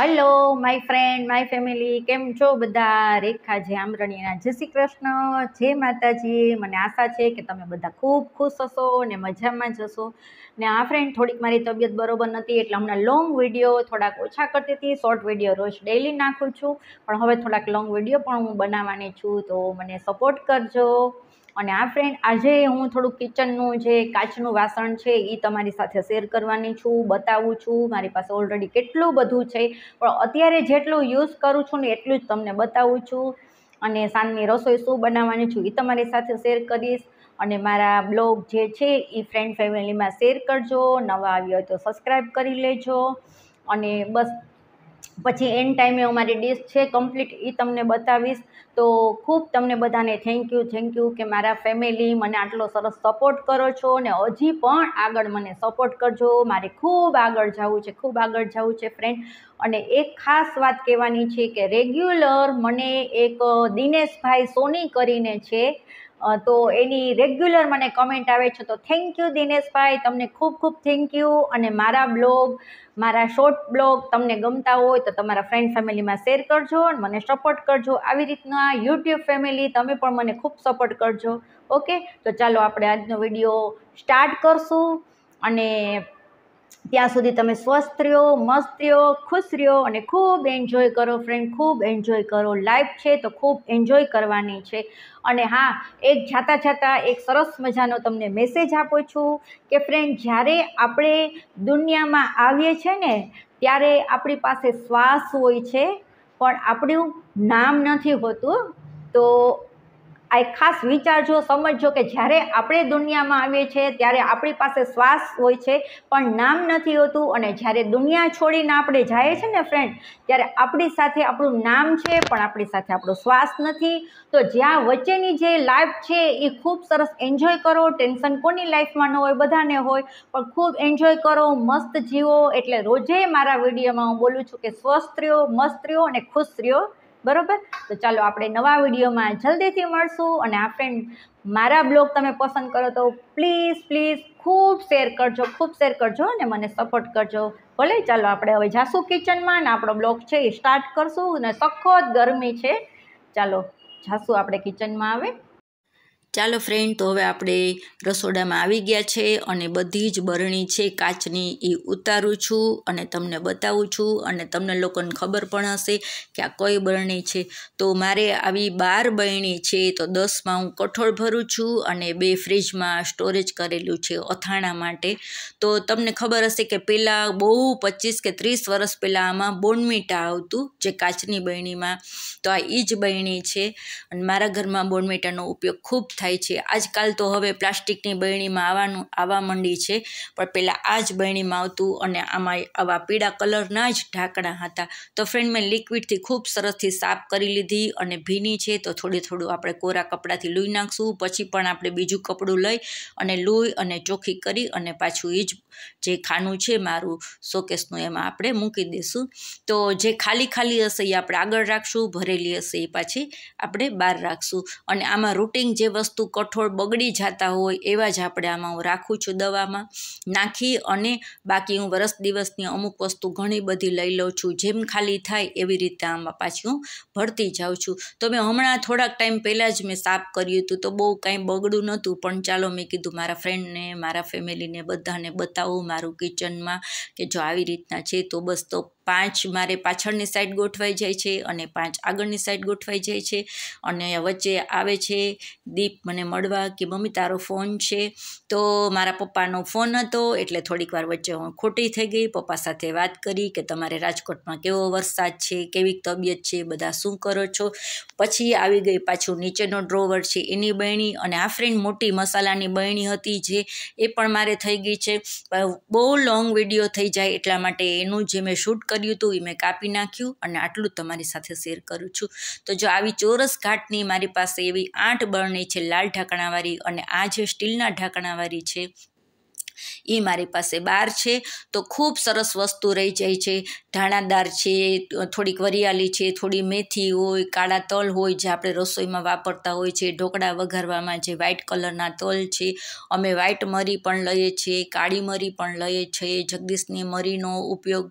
hello my friend my family કેમ છો બધા રેખા જે આમરણીના જય શ્રી કૃષ્ણ જય માતાજી મને આશા છે કે તમે બધા ખૂબ ખુશ હશો અને મજામાં જશો ને આ ફ્રેન્ડ થોડીક મારી તબિયત બરોબર નથી એટલે હમણાં લોંગ વિડીયો થોડાક ઓછા કરતી હતી શોર્ટ વિડીયો રોજ ડેઈલી નાખું છું પણ હવે થોડાક લોંગ વિડીયો પણ હું બનાવવાની છું તો મને સપોર્ટ કરજો અને આ ફ્રેન્ડ આજે હું થોડું કિચનનું જે કાચનું વાસણ છે એ તમારી સાથે શેર કરવાની છું બતાવું છું મારી પાસે ઓલરેડી કેટલું બધું છે પણ અત્યારે જેટલું યુઝ કરું છું ને એટલું જ તમને બતાવું છું અને સાંજની રસોઈ શું બનાવવાની છું એ તમારી સાથે શેર કરીશ અને મારા બ્લોગ જે છે એ ફ્રેન્ડ ફેમિલીમાં શેર કરજો નવા આવ્યો હોય તો સબસ્ક્રાઈબ કરી લેજો અને બસ પછી એન્ડ ટાઈમે અમારી ડિશ છે કમ્પ્લીટ એ તમને બતાવીશ તો ખૂબ તમને બધાને થેન્ક યુ થેન્ક યુ કે મારા ફેમિલી મને આટલો સરસ સપોર્ટ કરો છો ને હજી પણ આગળ મને સપોર્ટ કરજો મારે ખૂબ આગળ જવું છે ખૂબ આગળ જવું છે ફ્રેન્ડ અને એક ખાસ વાત કહેવાની છે કે રેગ્યુલર મને એક દિનેશભાઈ સોની કરીને છે તો એની રેગ્યુલર મને કમેન્ટ આવે છે તો થેન્ક યુ દિનેશભાઈ તમને ખૂબ ખૂબ થેન્ક યુ અને મારા બ્લોગ મારા શોર્ટ બ્લોગ તમને ગમતા હોય તો તમારા ફ્રેન્ડ ફેમિલીમાં શેર કરજો અને મને સપોર્ટ કરજો આવી રીતના યુટ્યુબ ફેમિલી તમે પણ મને ખૂબ સપોર્ટ કરજો ઓકે તો ચાલો આપણે આજનો વિડીયો સ્ટાર્ટ કરશું અને ત્યાં સુધી તમે સ્વસ્થ રહ્યો મસ્ત રહ્યો ખુશ રહ્યો અને ખૂબ એન્જોય કરો ફ્રેન્ડ ખૂબ એન્જોય કરો લાઈફ છે તો ખૂબ એન્જોય કરવાની છે અને હા એક જાતા જાતાં એક સરસ મજાનો તમને મેસેજ આપું છું કે ફ્રેન્ડ જ્યારે આપણે દુનિયામાં આવીએ છીએ ને ત્યારે આપણી પાસે શ્વાસ હોય છે પણ આપણું નામ નથી હોતું તો આ એક ખાસ વિચારજો સમજો કે જ્યારે આપણે દુનિયામાં આવીએ છીએ ત્યારે આપણી પાસે શ્વાસ હોય છે પણ નામ નથી હોતું અને જ્યારે દુનિયા છોડીને આપણે જઈએ છીએ ને ફ્રેન્ડ ત્યારે આપણી સાથે આપણું નામ છે પણ આપણી સાથે આપણો શ્વાસ નથી તો જ્યાં વચ્ચેની જે લાઈફ છે એ ખૂબ સરસ એન્જોય કરો ટેન્શન કોની લાઈફમાં ન હોય બધાને હોય પણ ખૂબ એન્જોય કરો મસ્ત જીવો એટલે રોજે મારા વિડીયોમાં હું બોલું છું કે સ્વસ્થ રહ્યો મસ્ત રહ્યો અને ખુશ રહ્યો બરોબર તો ચાલો આપણે નવા વિડીયોમાં જલ્દીથી મળશું અને આ ફ્રેન્ડ મારા બ્લોગ તમે પસંદ કરો તો પ્લીઝ પ્લીઝ ખૂબ શેર કરજો ખૂબ શેર કરજો અને મને સપોર્ટ કરજો ભલે ચાલો આપણે હવે જાસુ કિચનમાં ને આપણો બ્લોગ છે એ સ્ટાર્ટ કરશું અને સખત ગરમી છે ચાલો જાસુ આપણે કિચનમાં આવે ચાલો ફ્રેન્ડ તો હવે આપણે રસોડામાં આવી ગયા છે અને બધી જ બરણી છે કાચની એ ઉતારું છું અને તમને બતાવું છું અને તમને લોકોને ખબર પણ હશે કે આ કઈ બરણી છે તો મારે આવી બાર બરણી છે તો દસમાં હું કઠોળ ભરું છું અને બે ફ્રીજમાં સ્ટોરેજ કરેલું છે અથાણા માટે તો તમને ખબર હશે કે પહેલાં બહુ પચીસ કે ત્રીસ વર્ષ પહેલાં આમાં બોનમીટા આવતું જે કાચની બરણીમાં તો આ એ જ બરણી છે અને મારા ઘરમાં બોર્નવિટાનો ઉપયોગ ખૂબ થાય છે આજકાલ તો હવે પ્લાસ્ટિકની બરણીમાં આવવાનું આવવા માંડી છે પણ પહેલાં આ જ બરણીમાં આવતું અને આમાં આવા પીળા કલરના જ ઢાંકણા હતા તો ફ્રેન્ડ મેં લિક્વિડથી ખૂબ સરસથી સાફ કરી લીધી અને ભીની છે તો થોડું થોડું આપણે કોરા કપડાંથી લૂઈ નાખશું પછી પણ આપણે બીજું કપડું લઈ અને લૂઈ અને ચોખ્ખી કરી અને પાછું એ જ જે ખાનું છે મારું શોકેસનું એમાં આપણે મૂકી દઈશું તો જે ખાલી ખાલી હશે એ આપણે આગળ રાખશું ભરે રહેલી હશે એ પાછી આપણે બહાર રાખશું અને આમાં રૂટિન જે વસ્તુ કઠોળ બગડી જતા હોય એવા જ આપણે આમાં હું રાખું છું દવામાં નાખી અને બાકી હું વરસ દિવસની અમુક વસ્તુ ઘણી બધી લઈ લઉં છું જેમ ખાલી થાય એવી રીતે આમાં પાછી હું ભરતી જાઉં છું તો મેં હમણાં થોડાક ટાઈમ પહેલાં જ મેં સાફ કર્યું હતું તો બહુ કાંઈ બગડું નહોતું પણ ચાલો મેં કીધું મારા ફ્રેન્ડને મારા ફેમિલીને બધાને બતાવું મારું કિચનમાં કે જો આવી રીતના છે તો બસ તો પાંચ મારે પાછળની સાઈડ ગોઠવાઈ જાય છે અને પાંચ આગળની સાઈડ ગોઠવાઈ જાય છે અને વચ્ચે આવે છે દીપ મને મળવા કે મમ્મી તારો ફોન છે તો મારા પપ્પાનો ફોન હતો એટલે થોડીક વાર વચ્ચે હું ખોટી થઈ ગઈ પપ્પા સાથે વાત કરી કે તમારે રાજકોટમાં કેવો વરસાદ છે કેવી તબિયત છે બધા શું કરો છો પછી આવી ગઈ પાછું નીચેનો ડ્રોવર છે એની બહેણી અને આ ફ્રેન્ડ મોટી મસાલાની બહેણી હતી જે એ પણ મારે થઈ ગઈ છે બહુ લોંગ વિડીયો થઈ જાય એટલા માટે એનું જે મેં શૂટ કર્યું કર્યું હતું એ મેં કાપી નાખ્યું અને આટલું તમારી સાથે શેર કરું છું તો જો આવી ચોરસ ઘાટની મારી પાસે એવી આઠ બરણી છે લાલ ઢાંકણાવાળી અને આ જે સ્ટીલના ઢાંકણાવાળી છે એ મારી પાસે બાર છે તો ખૂબ સરસ વસ્તુ રહી જાય છે ધાણાદાર છે થોડીક વરિયાળી છે થોડી મેથી હોય કાળા તલ હોય જે આપણે રસોઈમાં વાપરતા હોય છે ઢોકળા વઘારવામાં જે વ્હાઇટ કલરના તલ છે અમે વ્હાઇટ મરી પણ લઈએ છીએ કાળી મરી પણ લઈએ છીએ જગદીશની મરીનો ઉપયોગ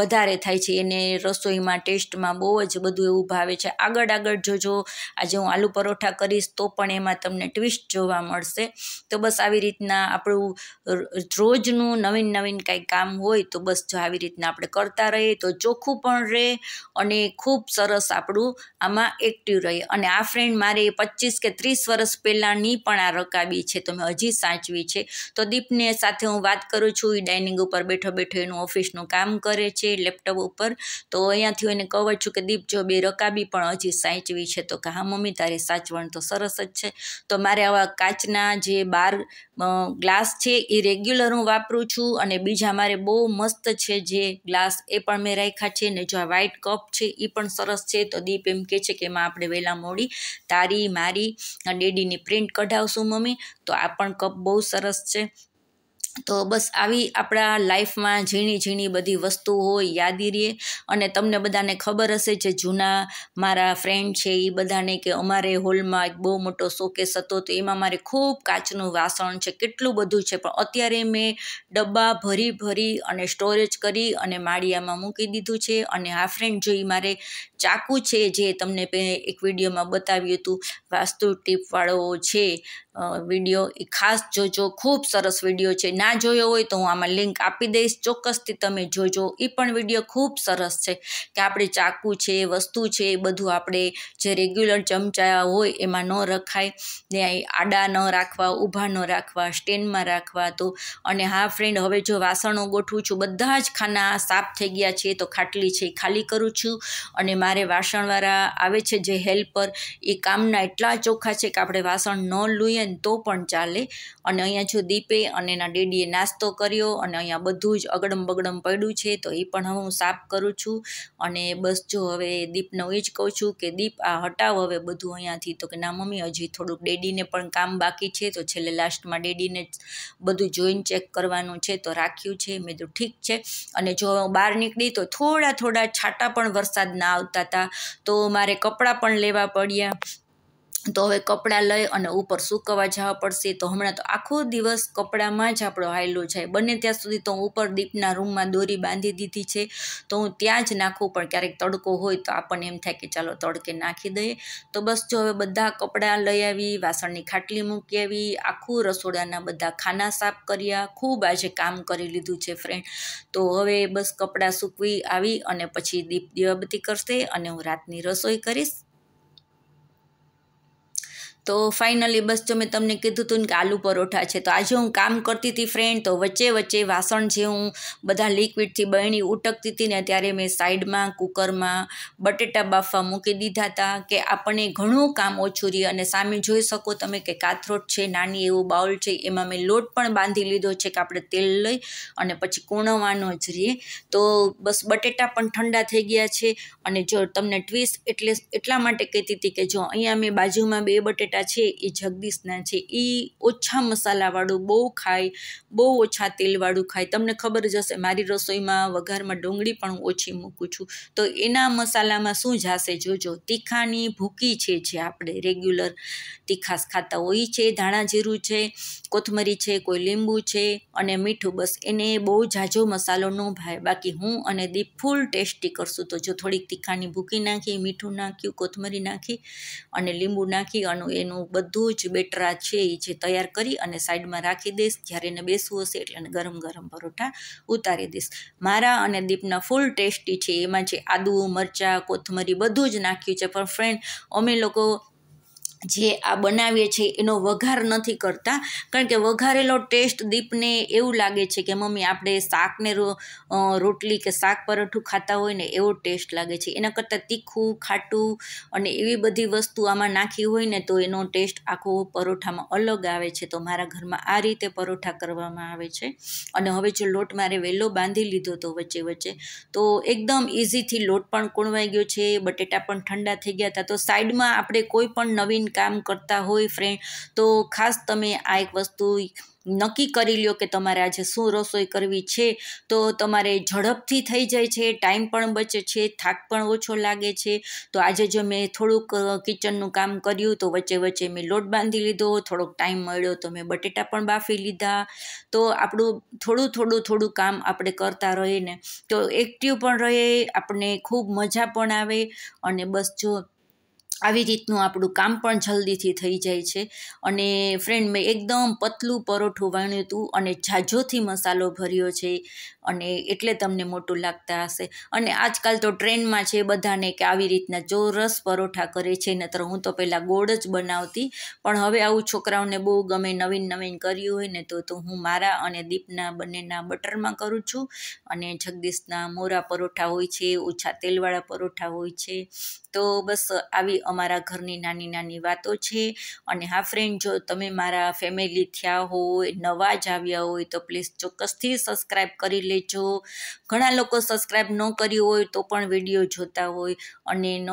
વધારે થાય છે એને રસોઈમાં ટેસ્ટમાં બહુ જ બધું એવું ભાવે છે આગળ આગળ જોજો આજે હું આલુ પરોઠા કરીશ તો પણ એમાં તમને ટ્વિસ્ટ જોવા મળશે તો બસ આવી રીતના આપણું રોજનું નવીન નવીન કાંઈ કામ હોય તો બસ જો આવી રીતના આપણે કરતા રહીએ તો ચોખ્ખું પણ રહે અને ખૂબ સરસ આપણું આમાં એક્ટિવ રહે અને આ ફ્રેન્ડ મારે પચીસ કે ત્રીસ વર્ષ પહેલાંની પણ આ રકાબી છે તો મેં હજી સાચવી છે તો દીપને સાથે હું વાત કરું છું એ ડાઇનિંગ ઉપર બેઠો બેઠો એનું ઓફિસનું કામ કરે છે લેપટોપ ઉપર તો અહીંયાથી હું એને કહું છું કે દીપ જો બે રકાબી પણ હજી સાચવી છે તો કે હા મમ્મી તારી સાચવણ તો સરસ જ છે તો મારે આવા કાચના જે બાર ગ્લાસ છે એ રેગ્યુલર રેગ્યુલર હું વાપરું છું અને બીજા મારે બહુ મસ્ત છે જે ગ્લાસ એ પણ મેં રાખ્યા છે ને જો આ વ્હાઇટ કપ છે એ પણ સરસ છે તો દીપ એમ કહે છે કે એમાં આપણે વહેલા મોડી તારી મારી ડેડીની પ્રિન્ટ કઢાવશું મમ્મી તો આ પણ કપ બહુ સરસ છે તો બસ આવી આપણા લાઈફમાં ઝીણી ઝીણી બધી વસ્તુ હોય યાદી રહે અને તમને બધાને ખબર હશે જે જૂના મારા ફ્રેન્ડ છે એ બધાને કે અમારે હોલમાં એક બહુ મોટો શોકેસ હતો તો એમાં મારે ખૂબ કાચનું વાસણ છે કેટલું બધું છે પણ અત્યારે મેં ડબ્બા ભરી ભરી અને સ્ટોરેજ કરી અને માળિયામાં મૂકી દીધું છે અને આ ફ્રેન્ડ જોઈ મારે ચાકુ છે જે તમને એક વિડીયોમાં બતાવ્યું હતું વાસ્તુ ટીપવાળો છે વિડીયો એ ખાસ જોજો ખૂબ સરસ વિડીયો છે ના જોયો હોય તો હું આમાં લિંક આપી દઈશ ચોક્કસથી તમે જોજો એ પણ વિડીયો ખૂબ સરસ છે કે આપણે ચાકુ છે વસ્તુ છે એ બધું આપણે જે રેગ્યુલર ચમચાયા હોય એમાં ન રખાય ને આડા ન રાખવા ઊભા ન રાખવા સ્ટેન્ડમાં રાખવા તો અને હા ફ્રેન્ડ હવે જો વાસણો ગોઠવું છું બધા જ ખાના સાફ થઈ ગયા છે તો ખાટલી છે એ ખાલી કરું છું અને મારે વાસણવાળા આવે છે જે હેલ્પર એ કામના એટલા ચોખ્ખા છે કે આપણે વાસણ ન લઈએ તો પણ ચાલે અને અહીંયા જો દીપે અને એના ડેડી રેડીએ નાસ્તો કર્યો અને અહીંયા બધું જ અગડમ બગડમ પડ્યું છે તો એ પણ હું સાફ કરું છું અને બસ જો હવે દીપને હું એ જ કહું છું કે દીપ આ હટાવ હવે બધું અહીંયાથી તો કે ના મમ્મી હજી થોડુંક ડેડીને પણ કામ બાકી છે તો છેલ્લે લાસ્ટમાં ડેડીને બધું જોઈન ચેક કરવાનું છે તો રાખ્યું છે મેં તો ઠીક છે અને જો હું બહાર નીકળી તો થોડા થોડા છાંટા પણ વરસાદ વરસાદના આવતા હતા તો મારે કપડાં પણ લેવા પડ્યા તો હવે કપડાં લઈ અને ઉપર સૂકવવા જવા પડશે તો હમણાં તો આખો દિવસ કપડામાં જ આપણો હાયલો જાય બને ત્યાં સુધી તો હું ઉપર દીપના રૂમમાં દોરી બાંધી દીધી છે તો હું ત્યાં જ નાખું પણ ક્યારેક તડકો હોય તો આપણને એમ થાય કે ચાલો તડકે નાખી દઈએ તો બસ જો હવે બધા કપડાં લઈ આવી વાસણની ખાટલી મૂકી આવી આખું રસોડાના બધા ખાના સાફ કર્યા ખૂબ આજે કામ કરી લીધું છે ફ્રેન્ડ તો હવે બસ કપડાં સૂકવી આવી અને પછી દીપ દીવાબત્તી કરશે અને હું રાતની રસોઈ કરીશ તો ફાઇનલી બસ જો મેં તમને કીધું હતું કે આલુ પરોઠા છે તો આજે હું કામ કરતી હતી ફ્રેન્ડ તો વચ્ચે વચ્ચે વાસણ જે હું બધા લિક્વિડથી બહેણી ઉટકતી હતી ને ત્યારે મેં સાઈડમાં કુકરમાં બટેટા બાફવા મૂકી દીધા હતા કે આપણને ઘણું કામ ઓછું રહે અને સામે જોઈ શકો તમે કે કાથરોટ છે નાની એવું બાઉલ છે એમાં મેં લોટ પણ બાંધી લીધો છે કે આપણે તેલ લઈ અને પછી કૂણવવાનો જ રહીએ તો બસ બટેટા પણ ઠંડા થઈ ગયા છે અને જો તમને ટ્વીસ એટલે એટલા માટે કહેતી હતી કે જો અહીંયા મેં બાજુમાં બે બટેટા બટેટા છે એ જગદીશના છે એ ઓછા મસાલાવાળું બહુ ખાય બહુ ઓછા તેલવાળું ખાય તમને ખબર જ હશે મારી રસોઈમાં વઘારમાં ડુંગળી પણ હું ઓછી મૂકું છું તો એના મસાલામાં શું જાશે જોજો તીખાની ભૂકી છે જે આપણે રેગ્યુલર તીખાસ ખાતા હોય છે ધાણા જીરું છે કોથમરી છે કોઈ લીંબુ છે અને મીઠું બસ એને બહુ ઝાઝો મસાલો ન ભાવે બાકી હું અને દીપ ફૂલ ટેસ્ટી કરશું તો જો થોડીક તીખાની ભૂકી નાખી મીઠું નાખ્યું કોથમરી નાખી અને લીંબુ નાખી અને એ એનું બધું જ બેટરા છે એ જે તૈયાર કરી અને સાઈડમાં રાખી દઈશ જ્યારે એને બેસવું હશે એટલે એને ગરમ ગરમ પરોઠા ઉતારી દઈશ મારા અને દીપના ફૂલ ટેસ્ટી છે એમાં જે આદુ મરચાં કોથમરી બધું જ નાખ્યું છે પણ ફ્રેન્ડ અમે લોકો જે આ બનાવીએ છીએ એનો વઘાર નથી કરતા કારણ કે વઘારેલો ટેસ્ટ દીપને એવું લાગે છે કે મમ્મી આપણે શાકને રો રોટલી કે શાક પરોઠું ખાતા હોય ને એવો ટેસ્ટ લાગે છે એના કરતાં તીખું ખાટું અને એવી બધી વસ્તુ આમાં નાખી હોય ને તો એનો ટેસ્ટ આખો પરોઠામાં અલગ આવે છે તો મારા ઘરમાં આ રીતે પરોઠા કરવામાં આવે છે અને હવે જો લોટ મારે વહેલો બાંધી લીધો હતો વચ્ચે વચ્ચે તો એકદમ ઇઝીથી લોટ પણ કુણવાઈ ગયો છે બટેટા પણ ઠંડા થઈ ગયા હતા તો સાઈડમાં આપણે કોઈ પણ નવીન કામ કરતા હોય ફ્રેન્ડ તો ખાસ તમે આ એક વસ્તુ નક્કી કરી લ્યો કે તમારે આજે શું રસોઈ કરવી છે તો તમારે ઝડપથી થઈ જાય છે ટાઈમ પણ બચે છે થાક પણ ઓછો લાગે છે તો આજે જો મેં થોડુંક કિચનનું કામ કર્યું તો વચ્ચે વચ્ચે મેં લોટ બાંધી લીધો થોડોક ટાઈમ મળ્યો તો મેં બટેટા પણ બાફી લીધા તો આપણું થોડું થોડું થોડું કામ આપણે કરતા રહીએ ને તો એક્ટિવ પણ રહે આપણને ખૂબ મજા પણ આવે અને બસ જો આવી રીતનું આપણું કામ પણ જલ્દીથી થઈ જાય છે અને ફ્રેન્ડ મેં એકદમ પતલું પરોઠું વણ્યું હતું અને ઝાઝોથી મસાલો ભર્યો છે અને એટલે તમને મોટું લાગતા હશે અને આજકાલ તો ટ્રેન્ડમાં છે બધાને કે આવી રીતના ચોરસ પરોઠા કરે છે નતર હું તો પહેલાં ગોળ જ બનાવતી પણ હવે આવું છોકરાઓને બહુ ગમે નવીન નવીન કર્યું હોય ને તો તો હું મારા અને દીપના બંનેના બટરમાં કરું છું અને જગદીશના મોરા પરોઠા હોય છે ઓછા તેલવાળા પરોઠા હોય છે તો બસ આવી અમારા ઘરની નાની નાની વાતો છે અને હા ફ્રેન્ડ જો તમે મારા ફેમિલી થયા હોય નવા જ આવ્યા હોય તો પ્લીઝ ચોક્કસથી સબસ્ક્રાઈબ કરી લેજો ઘણા લોકો સબસ્ક્રાઈબ ન કર્યું હોય તો પણ વિડીયો જોતા હોય અને ન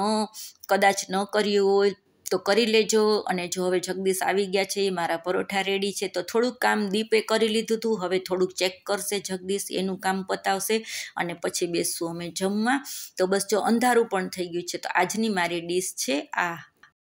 કદાચ ન કર્યું હોય તો કરી લેજો અને જો હવે જગદીશ આવી ગયા છે એ મારા પરોઠા રેડી છે તો થોડુંક કામ દીપે કરી લીધું હતું હવે થોડુંક ચેક કરશે જગદીશ એનું કામ પતાવશે અને પછી બેસશું અમે જમવા તો બસ જો અંધારું પણ થઈ ગયું છે તો આજની મારી ડીશ છે આ